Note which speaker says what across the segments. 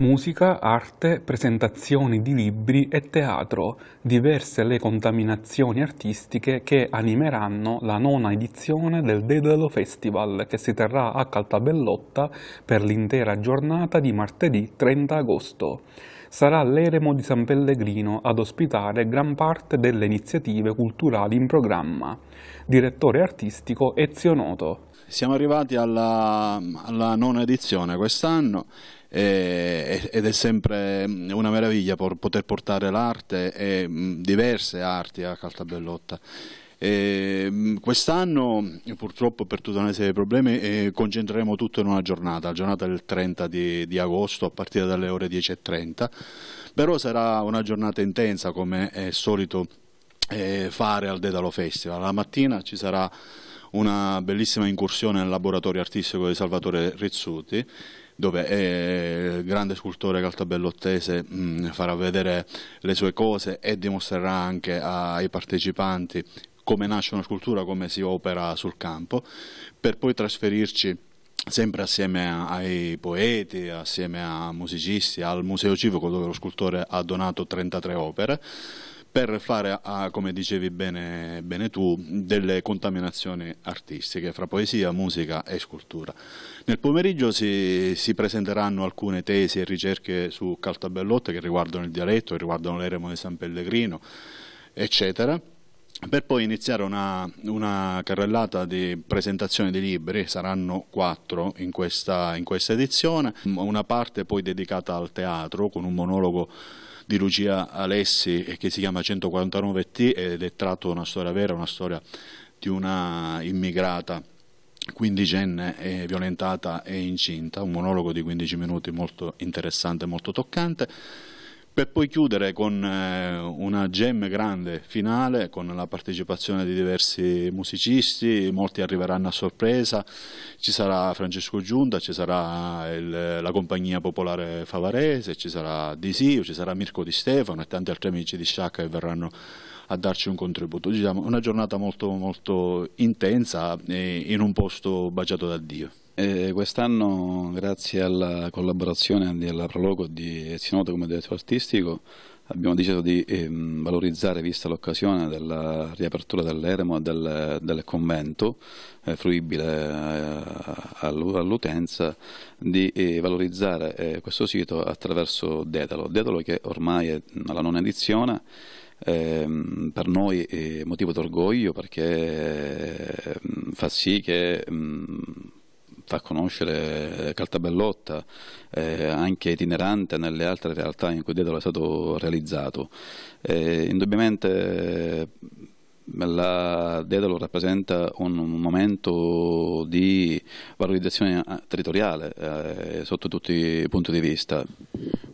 Speaker 1: Musica, arte, presentazioni di libri e teatro, diverse le contaminazioni artistiche che animeranno la nona edizione del Dedalo Festival che si terrà a Caltabellotta per l'intera giornata di martedì 30 agosto sarà l'eremo di San Pellegrino ad ospitare gran parte delle iniziative culturali in programma. Direttore artistico Ezio Noto. Siamo arrivati alla, alla nona edizione quest'anno
Speaker 2: eh, ed è sempre mm, una meraviglia poter portare l'arte e mm, diverse arti a Caltabellotta. Eh, quest'anno purtroppo per tutta una serie di problemi eh, concentreremo tutto in una giornata, la giornata del 30 di, di agosto a partire dalle ore 10.30, però sarà una giornata intensa come è solito eh, fare al Dedalo Festival. La mattina ci sarà una bellissima incursione nel laboratorio artistico di Salvatore Rizzuti dove eh, il grande scultore caltabellottese mh, mm, farà vedere le sue cose e dimostrerà anche ai partecipanti come nasce una scultura, come si opera sul campo, per poi trasferirci sempre assieme ai poeti, assieme a musicisti, al Museo Civico dove lo scultore ha donato 33 opere per fare, come dicevi bene, bene, tu, delle contaminazioni artistiche fra poesia, musica e scultura. Nel pomeriggio si, si presenteranno alcune tesi e ricerche su Caltabellotte che riguardano il dialetto, che riguardano l'eremo di San Pellegrino, eccetera per poi iniziare una, una, carrellata di presentazione di libri, saranno quattro in questa, in questa edizione, una parte poi dedicata al teatro con un monologo di Lucia Alessi eh, che si chiama 149T ed è tratto da una storia vera, una storia di una immigrata quindicenne violentata e incinta, un monologo di 15 minuti molto interessante, molto toccante per poi chiudere con eh, una gem grande finale con la partecipazione di diversi musicisti, molti arriveranno a sorpresa, ci sarà Francesco Giunta, ci sarà il, la compagnia popolare favarese, ci sarà Disio, ci sarà Mirko Di Stefano e tanti altri amici di Sciacca che verranno a darci un contributo. Diciamo, una giornata molto, molto intensa in un posto baciato da Dio. Eh, quest'anno, grazie alla
Speaker 3: collaborazione della Prologo di Sinoto come direttore artistico, abbiamo deciso di ehm, valorizzare, vista l'occasione della riapertura dell'eremo e del, del, convento, eh, fruibile eh, all'utenza, di eh, valorizzare eh, questo sito attraverso Dedalo. Dedalo che ormai è alla nona edizione, ehm, per noi è motivo d'orgoglio perché ehm, fa sì che... Mh, ehm, fa conoscere Caltabellotta, eh, anche itinerante nelle altre realtà in cui Dedalo è stato realizzato. Eh, indubbiamente eh, la Dedalo rappresenta un momento di valorizzazione eh, territoriale eh, sotto tutti i punti di vista.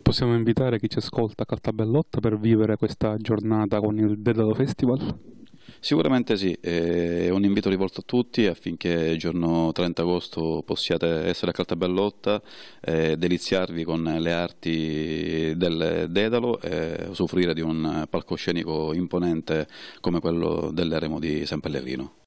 Speaker 1: Possiamo invitare chi ci ascolta a Caltabellotta per vivere questa giornata con il Dedalo Festival?
Speaker 3: Sicuramente sì, è un invito rivolto a tutti affinché il giorno 30 agosto possiate essere a Caltabellotta, eh, deliziarvi con le arti del Dedalo e usufruire di un palcoscenico imponente come quello dell'Eremo di San Pellegrino.